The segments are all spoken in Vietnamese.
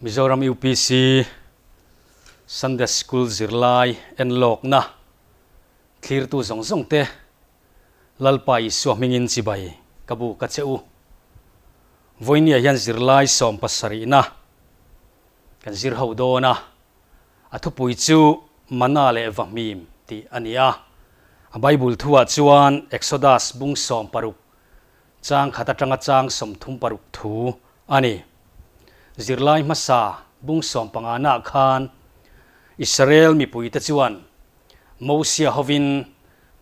Mizoram UPC Sunday School Zirlai en na Thir tu zong zong te lalpai suaming in sibai kabu kacheu voinia yan zirlai som pasari na kan zir hau do na atu pui chu mana le vamim ti ania a bible thua chuan exodus bung som paruk chang khata tanga chang som thum paruk thu ani zirlai masa bung som pangana khan Israel mi pui ta chuan Mosia hovin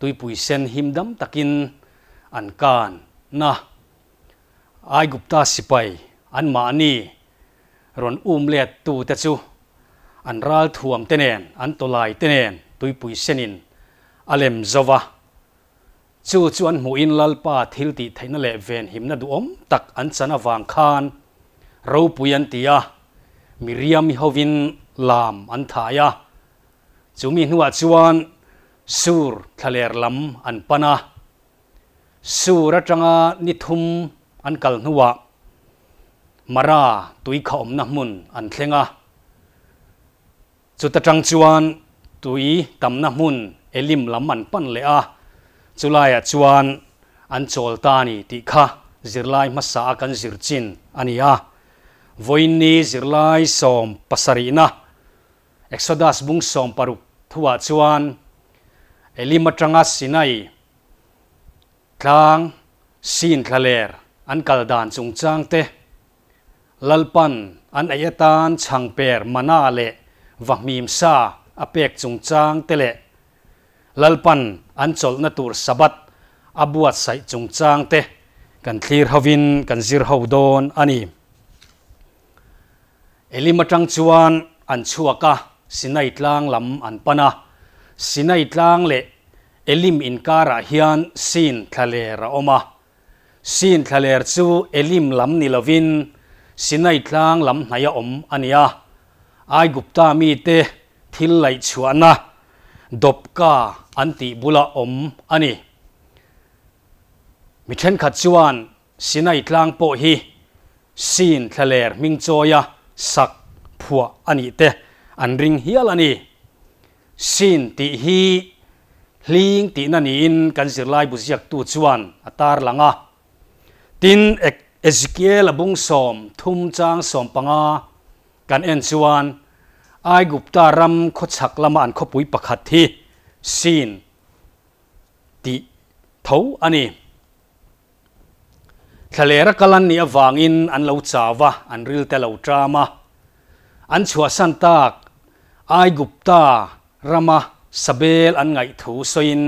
tui pui sen himdam takin an kan na ai gupta sipai an ma ni ron um let tu ta chu an ral thuam tenen an tolai tenen tui pui senin alem zova chu chuan muin lalpa thil ti thaina le ven himna du om tak an chana wang khan râu bùi ăn tia Miriam Hovin làm ăn thai à chúng mình huat chuan sur thaler lam an pana sur atanga ni thum an kal nuwa mara tui khom na mun an thlenga chu ta tang chuan tui tam na mun elim lam an pan le a chulai a chuan an chol ta ni ti kha zirlai masa kan zirchin ania voini zirlai som pasari na exodus bung som paruk thuwa chuan elima tanga sinai tlang sin thaler an kaldan chung chang te lalpan an ayatan changper mana le vahmim sa apek chung chang te le lalpan an chol na tur sabat abuat sai chung chang te kan thlir hovin kan zir hodon ani elimatang chuan an chuaka sinai tlang lam an pana sinai tlang le elim inkara hian sin thale ra oma sin thale chu elim lam ni lovin sinai tlang lam naya om ania ai gupta mi te thil lai chuana dopka bula om ani sinai tlang po hi sin thaler ming choya สักผัวอันนี้เตอันริงเฮียลอันนี้สินติฮีลิงตินันอินกันสิรไลบุษยักตูจวนอัตารลังอ่ะตินเอกเอสเกลบุงสอมทุ่มจางสอมปังอ่ะกันเอ็นจวนไอกุปตารำขชักละมานขปุยปะขัดที่สินติเท่าอันนี้ thlera kalan ni awangin an lo chawa an ril te lo drama an chua san tak ai gupta rama sabel an ngay thu soin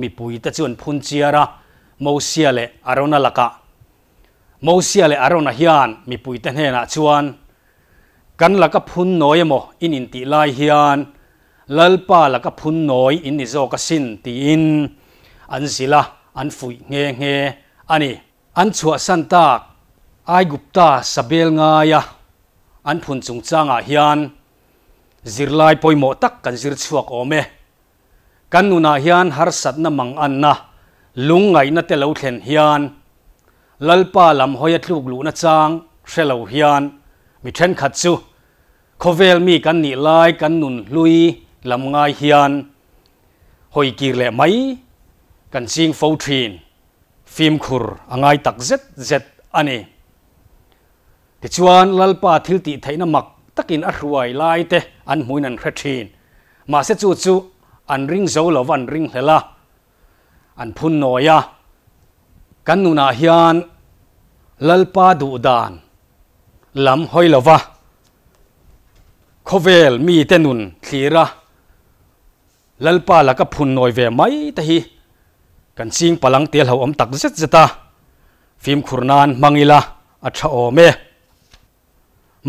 mi pui ta chun phun chiara mo sia le arona laka mo sia le arona hian mi pui te chuan kan laka phun noi mo in in lai hian lalpa laka phun noi in ni zo ka sin ti in an zila an fui nge nge ani an chua san tak ai gupta sabel ngaya an phun chung changa ah hian zirlai poimo tak kan zir chuak ome kan nuna ah hian har sat na mang an na lung ngai na te lo thlen hian lalpa lam hoya thluk lu na chang hrelo hian mi then khat chu khovel mi kan ni lai kan nun lui lam ngai hian hoi kir le mai kan sing fo thin phim khur angai tak zet zet ani ti chuan lalpa thil ti theina mak takin a hruai lai te an muinan hre thin ma se chu chu an ring zo lo van ring hlela an phun noya kan na hian lalpa du dan lam hoi lova khovel mi te nun thira lalpa la ka phun noi ve mai ta hi kan sing palang tel ho om tak zet zeta fim khurnan mangila a tha o me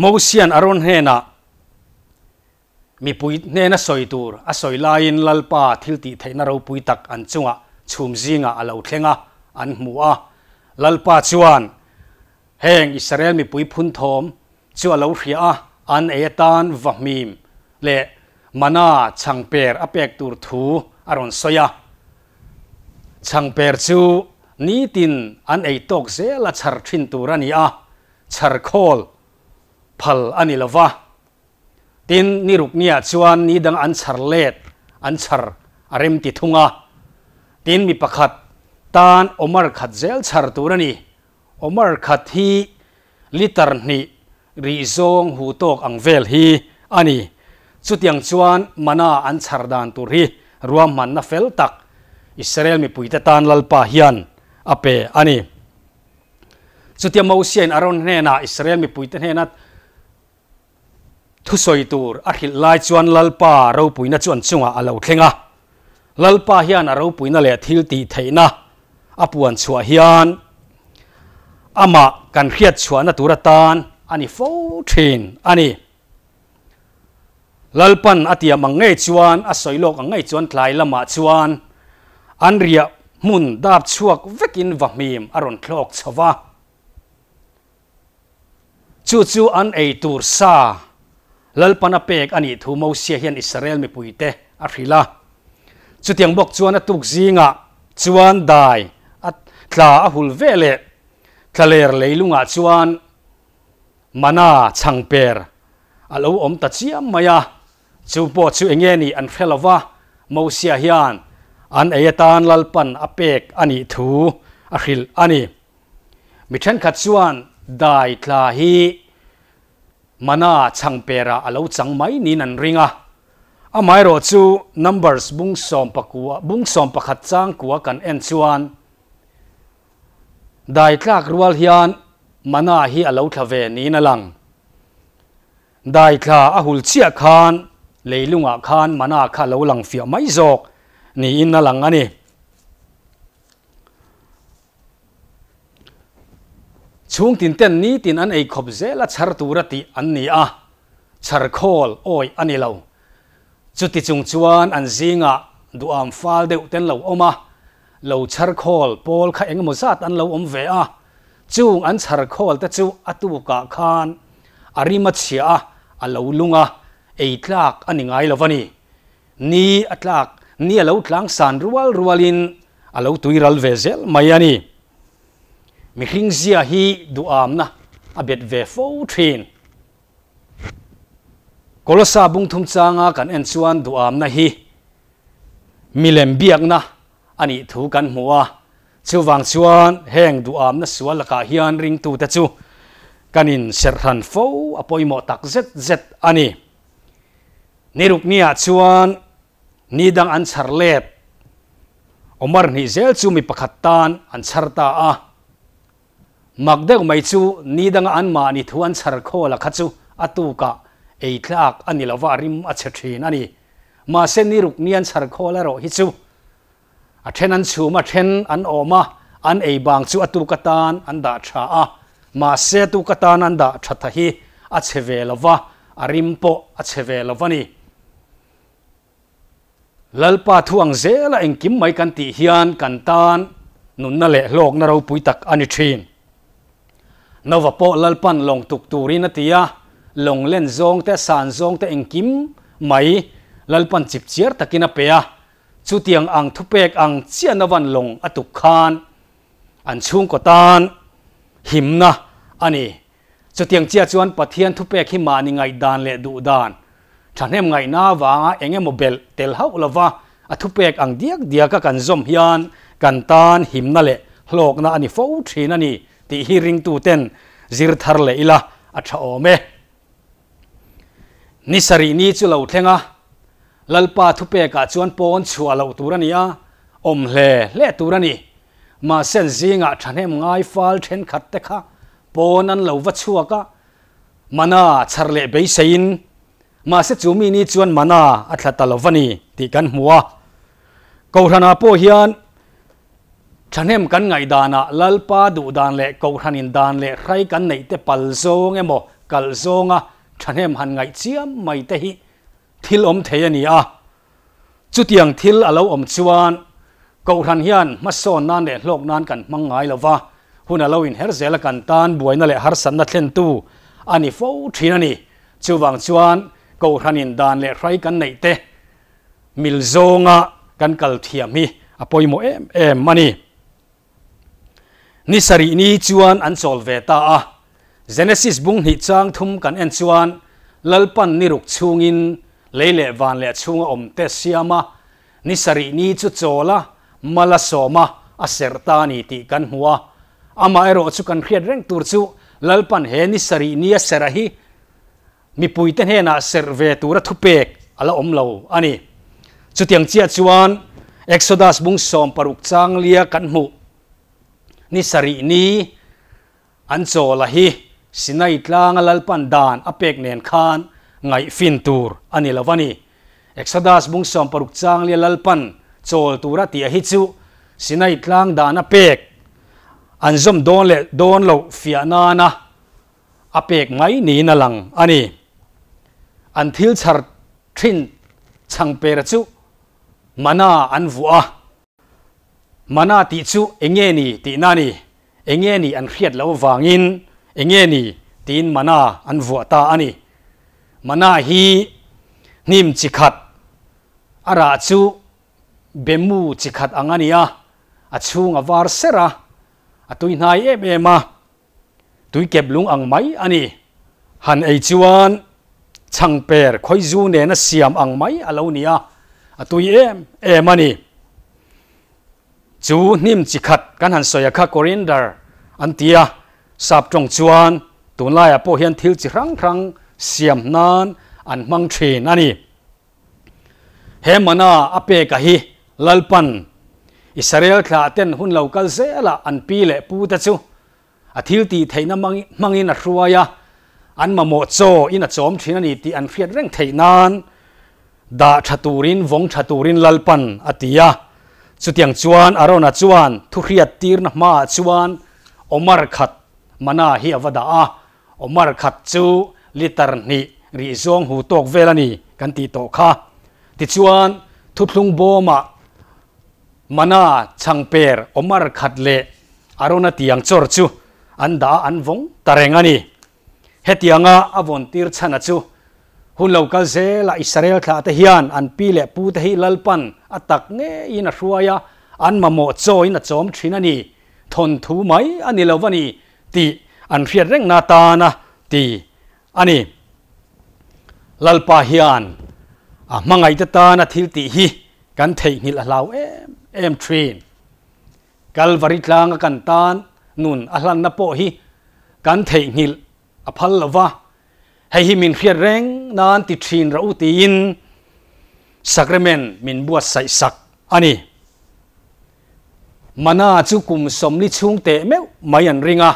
mo sian aron he na mi pui ne na soi tur a soi lain lalpa thil ti thaina ro pui tak an chunga chum zinga alo thlenga an mu a lalpa heng israel mi pui phun thom chu alo ria a an etan vahmim le mana changper apek tur thu aron soya chẳng bèr chu ní tin an ấy tốt sẽ là char thin tu ra ni à char khol phal an ilova tin ni ruk ni à chuan ni dang an char let an char arem ti à? tin mi pakhat tan omar khat zel char tu ra ni omar khat hi litar ni ri zong hu tok ang vel hi ani chu tiang chuan mana an char dan tu ri ruam man na fel tak อิสราเอลมีปุยต่ตานลลปะฮิยันอเปอันนี้สุดที่มาอุยซนอารอน่ฮนาอิสราเอลมีปุยต่เฮนัดทุสอยตัว์อาคิลไลจวนลลปะเราพุยนะดจวนจุงอาลาวเคงะลลปะฮิยันเราพุยนัดเลทิลตีเทนะอาปวนชัวฮิยันอามาการเคียดชัวนัตุรตานอันนี้ฟูทินอันนี้ลลปันอ a t ิ a mangai chuan a soilok angai chuan t h า a i lama c h an ria mun dap chuak vekin vamim aron thlok chawa chu chu an ei tur sa lalpana pek ani thu mo sia hian israel mi puite a hrila chu bok chuan a tuk zinga chuan dai a tla a hul vele thaler leilunga chuan mana changper alo om ta chiam maya chu po chu enge ni an hrelowa mo sia hian อันเอยตานลลปันอเปกอันนี้ถูอัคิลอันนีมิชันขัดส่วนได้ทลาฮีมานาชังเประอาลูจังไม่นี่นันริงอ่ะอามายรจู numbers บุ้งสอมปะกัวบุ้งสอมปะขัดจังกัวกันเอ็นส่วนได้ทลากรัวเฮียนมานาฮีอาลูทเวนี้นั่นลังได้ทลาอาหุลเชียคานเลยลุงอาคานมานาคาลูลังเฟียไม่จก ni in na lang ani chung tin ten ni tin an ei khop zela char ra ti an ni a char khol oi ani lo chu ti chung chuan an zinga du am fal deuh ten lo oma lo char khol pol kha engemaw zat an lo om ve a chung an char khol te chu atu ka khan arima chia a lo lunga ei tlak ani ngai lo vani ni atlak ni alo tlang san rual rualin alo tuiral vezel mayani mihring zia hi duam na abet ve fo thin kolosa bung thum changa kan en chuan duam na hi milem biak na ani thu kan mua chuwang chuan heng duam na sualaka hian ring tu ta chu kanin serhan fo apoimo tak zet zet ani niruk nia chuan nidang an charlet omar ni zel chu an charta magdeg mai chu nidang an ma ni thuan char kho atuka ei thlak anilawa rim a chethin ani ni ruk an char kho la an chu ma then an oma an ei bang chu atuka an da tha a ma an da tha hi arimpo a ลลปาทวงเซละเองกิมไม่กันติฮิยันกันตานนุนนั่นแหละโลกนราปุยตักอันชินนวปโอลลปันลงตุกตูรินติยะลงเล่นซงแต่สานซงแต่เองกิมไม่ลลปันจิบเจียร์ตะกินอเปียจุดียงอังทุเปกอังเชียนวันลงอตุคานอันชุงกตานหิมนะอันนี้จุดียงเจียจวนปะเทียนทุเปกหิมาในไงดานเลดูดาน thanem ngai na wanga enge mobile tel hau lova athupek ang diak diak ka kan zom hian kan tan himna le hlok na ani fo thin ani ti hi ring tu ten zir thar le ila a tha ome ni sari ni chu lo thlenga lalpa thupe ka chuan pon chua lo turania om hle hle turani ma sen zinga thanem ngai fal then khat te kha pon an lo wa chua ka mana charle be sein มาเสจูมีนี่ชวนมานาอัตตลวันีติกันหัวกอรนาพ่อเฮียนฉันเห็นกันไงดานะลลปาดูดานเละกอรันินดานเละใครกันไหนเตปัลโซงเอโมกัลโซงอ่ะฉันเห็นหันไงเชียมไม่เตหิทิลอมเทียนี่อ่ะจุดยังทิลอเลวอมชวนกอรันเฮียนมาสอนนั่นเละโลกนั่นกันมังไงละวะหุ่นอเลวินเฮรเซลกันตานบวยนั่นเละฮาร์สันนัทเลนตูอันนี้ฟูทีนันนี่จูวังชวน câu hàn in đàn lệ rai gần nảy tê mil zô zonga kan kal thiam hi apoi à, mo em em mani ni sari ni chuan an sol ve ta a à. genesis bung hi chang thum gần en chuan lalpan ni ruk chungin leile van le chunga om te siama ni sari ni chu chola mala soma a à, serta ni ti gần hua ama ero chu gần khiat reng tur chu lalpan he ni sari ni a serahi มีปุยเต้นเฮน่าเซอร์เวตูระทุเป็กอะไรอมเหลาอันนี้จุดยังเชียชวนเอ็กซ์โซดัสบุ้งสอมปรุกจังเลียกันหมู่นิสรินี้อันโซลาฮีสินัยตลางลลปันดานอเป็กเนีนคานไงฟินตูร์อันนี้ละวันนี้เอ็กซ์โซดัสบุ้งสอมปรุกจังเลียลลปันโจลตูระที่อฮิตซูสินัยตลางดานอเป็กอันซอมโดนเลโดนเหลาฟิอานานะอเป็กไงนี้นั่งอันนี้ Until char trin chang pera chu mana an vua mana ti chu enge ni ti na ni enge ni an khiat lo wangin enge ni tin mana an vua ta ani mana hi nim chi khat ara chu bemu chi khat angania a chhung awar sera a tuinai em ema tuike blung ang mai ani han ei chuan changper khoi zu ne na siam ang mai alo nia atui em e mani chu nim chi khat kan han soya kha corinder antia sap tong chuan tun lai a po hian thil chi rang rang siam nan an mang the na ni he mana ape ka hi lalpan israel thla ten hun local se ala an pi le pu ta chu athil ti theina mangin a ruaya อันมาโมโซอินัดอมทีนันอีตีอันเฟียดเร่งไทยนานดาชตูรินวงชตูรินลลปันอติยาสุดยังจวนอารมณ์จวนทุเรียดตีรนมาจวนอมารขัดมานาฮิอวดาออมารขัดจูลิตรนีรีซงหูตกเวลานีกันตีโตค่ะติจวนทุทุงโบมามานาชังเปรอมารขัดเลอารอณัทียังจอร์จูอันดาอันวงตะเรงานี hết tiếng hetianga avon tir chana chu hun local ze là israel tha te hian an pi le pu te hi lalpan atak nge in a hruaya an mamo cho in a chom thin ani thon thu mai ani lovani ti an riat reng na ta na ti ani lalpa hian a mang ai ta na thil ti hi kan thei ngil alaw em em train calvary tlang kan tan nun ahlang na po hi kan thei ngil อภัลลวะให้หิมินเรียรแรงนานติทรีนระอุตีนสักเรเมนมินบวชใส่สักอันนี้มานาจุกุมสมลิชุงเตเมวมายันริงะ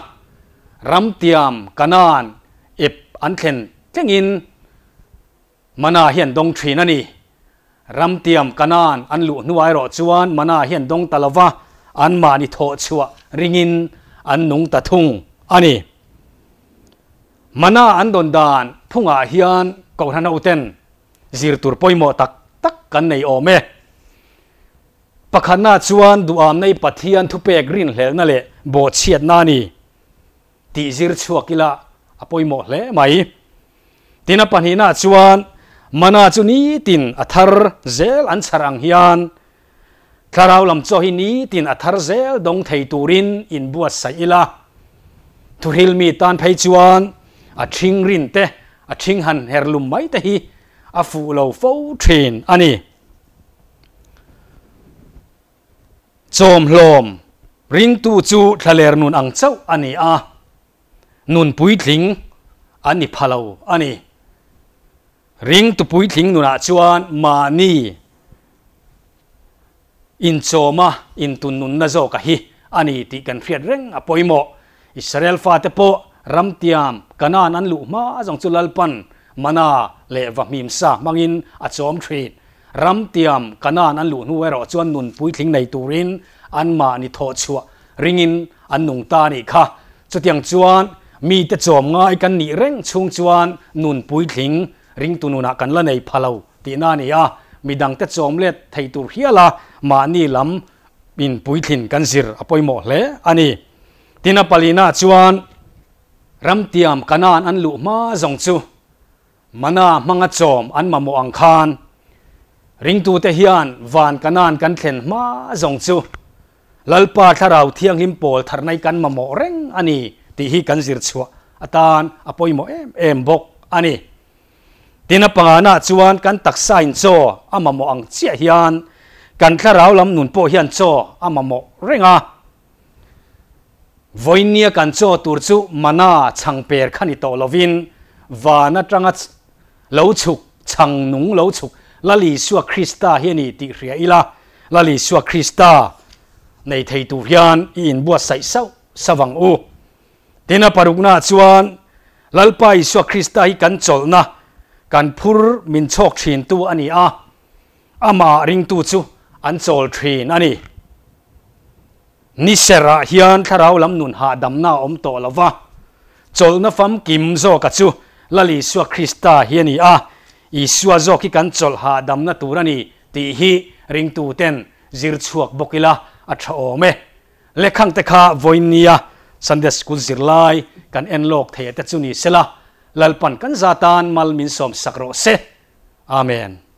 รำเตียมกนานเอบอันเทนเจงอินมานาเหียนดงทรีนันนี้รำเตียมกนานอันลุนวายรอจวนมานาเหียนดงตะลวะอันมานิโทชัวริงินอันนุงตะทุงอันนี้มนาอันดนดานพุงอาฮิยันกอนันอุเทนจิรตุรปอยโมตักตักกันในอเมปะขนาชวนดูอามในปัทยันทุเปกรินเหลนั่นแหละโบเชียดนานีตีจิรชัวกิลาอปอยโมเลไหมตินปัญหนาชวนมนาจุนีตินอัธร์เซลอันสรังฮิยันคาราวลัมโจหินีตินอัธรเซลดงไทตูรินอินบัวไซอิลาทุริลมีตันไพจวน a thing rinte athing han herlum maite hi afu lo fo thin ani swm hlâwm ringtu chu tlaler nun ang tsau ani a nun puitling ani pa lo ani ringtupuitling nunah cuan ma ni in tsâwma intun nun na zawka hi ani ti kan hriat reng a poi ma isrel fate pa รำเตียมกนานั้นลุมาจังจุลลปันมานาเลวะมีมซามังอินอัจอมทรีดรำเตียมกนานั้นลุนูเวรอจวนนุนปุยทิ้งในตูรินอันมานิทอชัวริงินอันนุงตานี่ค่ะจุดยังจวนมีแต่จอมง่ายกันหนีเร่งชงจวนนุนปุยทิ้งริงตุนุนักกันละในพะเลาตีนานี่อ่ะมีดังแต่จอมเล็ดไทยตูเฮียละมานี่ลำบินปุยทิ้งกันสิรอปอยหมอเลยอันนี้ตีนัปลีนาจวนรำเตียมกนานอันลุมาจงจูมนามังจอมอันมามอังคานริงตูเตียนวานกนานกันเข็นมาจงจูลลปาทาราวเที่ยงหิมโปลทารในกันมาโมเร่งอันนี้ที่ฮีกันสิรชัวอาตานอภัยโมเอ็มเอ็มบกอันนี้ที่นับปงานาจวนกันตักไซน์โซอามาโมอังเชียฮีอนกันทาราวลำนุนโปฮียนโซอามาโมเร่งอ่ะวันนี้กันโจตัวจูมานาช่างเปิดขันิตโตลวินวานาจังก์ลูชุกช่างนุ่งลูชุกลลิสัวคริสตาเฮนีติเรียอีลาลลิสัวคริสตาในที่ตุวยานอินบัวใส่เส้าสว่างอูทีน่าปรุกนาจวนลลปายสัวคริสตาฮิกันโจนะกันพูรมินโชคชินตัวอันนี้อ่ะอามาริงตูจูอันโจลทรีนอันนี้ ni sera hian tharau lam nun ha dam na om to lawa chol na fam kim zo ka chu lali swa krista hiani a i swa zo ki kan chol ha dam na turani ti hi ring tu ten zir chuak bokila a tha ome lekhang te kha voinia sunday school zirlai kan enlok thei te chu ni sela lalpan kan zatan malmin som sakro se amen